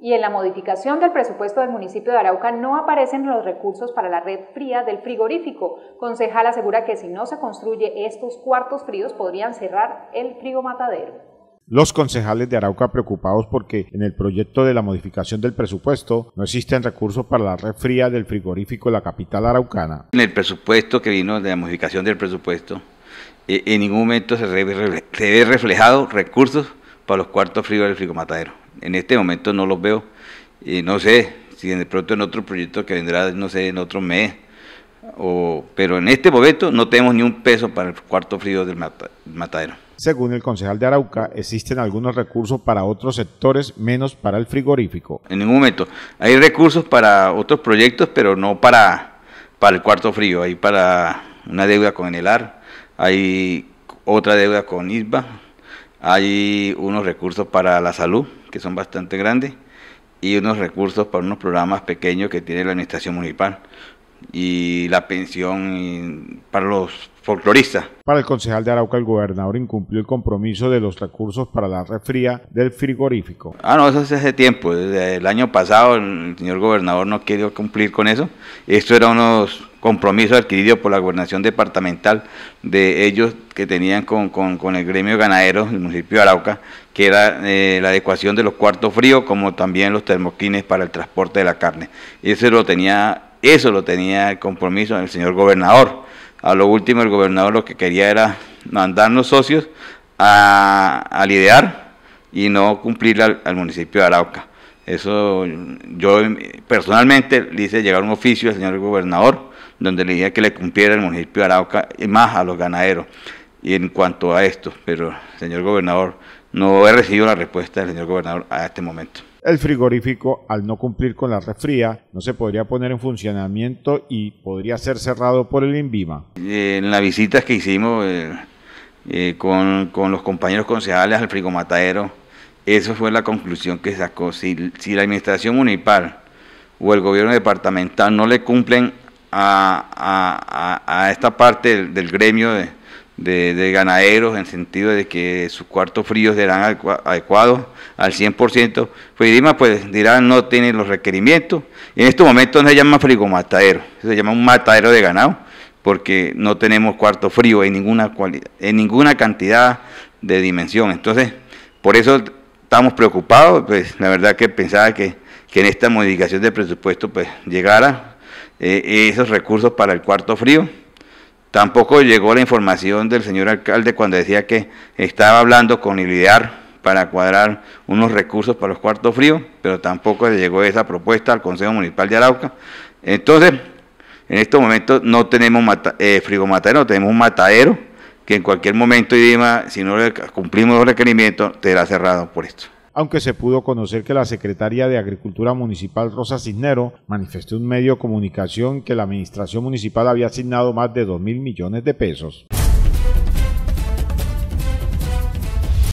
y en la modificación del presupuesto del municipio de Arauca no aparecen los recursos para la red fría del frigorífico. Concejal asegura que si no se construye estos cuartos fríos podrían cerrar el matadero. Los concejales de Arauca preocupados porque en el proyecto de la modificación del presupuesto no existen recursos para la red fría del frigorífico de la capital araucana. En el presupuesto que vino de la modificación del presupuesto, eh, en ningún momento se ve reflejado recursos para los cuartos fríos del matadero en este momento no los veo. Y no sé si de pronto en otro proyecto que vendrá, no sé, en otro mes. pero en este momento no tenemos ni un peso para el cuarto frío del matadero. Según el concejal de Arauca, existen algunos recursos para otros sectores, menos para el frigorífico. En ningún momento. Hay recursos para otros proyectos, pero no para, para el cuarto frío. Hay para una deuda con ENELAR, hay otra deuda con ISBA, hay unos recursos para la salud que son bastante grandes y unos recursos para unos programas pequeños que tiene la administración municipal y la pensión para los folcloristas. Para el concejal de Arauca, el gobernador incumplió el compromiso de los recursos para la refría del frigorífico. Ah, no, eso es hace tiempo. Desde el año pasado el señor gobernador no quiso cumplir con eso. Esto era unos compromisos adquiridos por la gobernación departamental de ellos que tenían con, el gremio ganadero del municipio de Arauca, que era eh, la adecuación de los cuartos fríos como también los termoquines para el transporte de la carne. Eso lo tenía eso lo tenía el compromiso el señor gobernador. A lo último, el gobernador lo que quería era mandarnos socios a, lidiar y no cumplir al, municipio de Arauca. Eso yo personalmente le hice llegar un oficio al señor gobernador donde le dije que le cumpliera el municipio de Arauca y más a los ganaderos y en cuanto a esto, pero señor gobernador, no he recibido la respuesta del señor gobernador a este momento. El frigorífico, al no cumplir con la refría, no se podría poner en funcionamiento y podría ser cerrado por el INVIMA. Eh, en las visitas que hicimos eh, eh, con, los compañeros concejales al frigomatadero, esa fue la conclusión que sacó. Si, la administración municipal o el gobierno departamental no le cumplen a, esta parte del, del gremio de de, ganaderos en sentido de que sus cuartos fríos serán adecuados al 100%, Fridima pues, pues dirán no tiene los requerimientos. en estos momentos no se llama matadero, se llama un matadero de ganado, porque no tenemos cuarto frío en ninguna, en ninguna cantidad de dimensión. Entonces, por eso estamos preocupados, pues la verdad que pensaba que, en esta modificación de presupuesto pues llegara eh, esos recursos para el cuarto frío Tampoco llegó la información del señor alcalde cuando decía que estaba hablando con Iliar para cuadrar unos recursos para los cuartos fríos, pero tampoco le llegó esa propuesta al Consejo Municipal de Arauca. Entonces, en estos momentos no tenemos frigo eh, tenemos un matadero que en cualquier momento y si no cumplimos los requerimientos, será cerrado por esto aunque se pudo conocer que la secretaria de Agricultura Municipal Rosa Cisnero manifestó un medio de comunicación que la administración municipal había asignado más de 2 mil millones de pesos.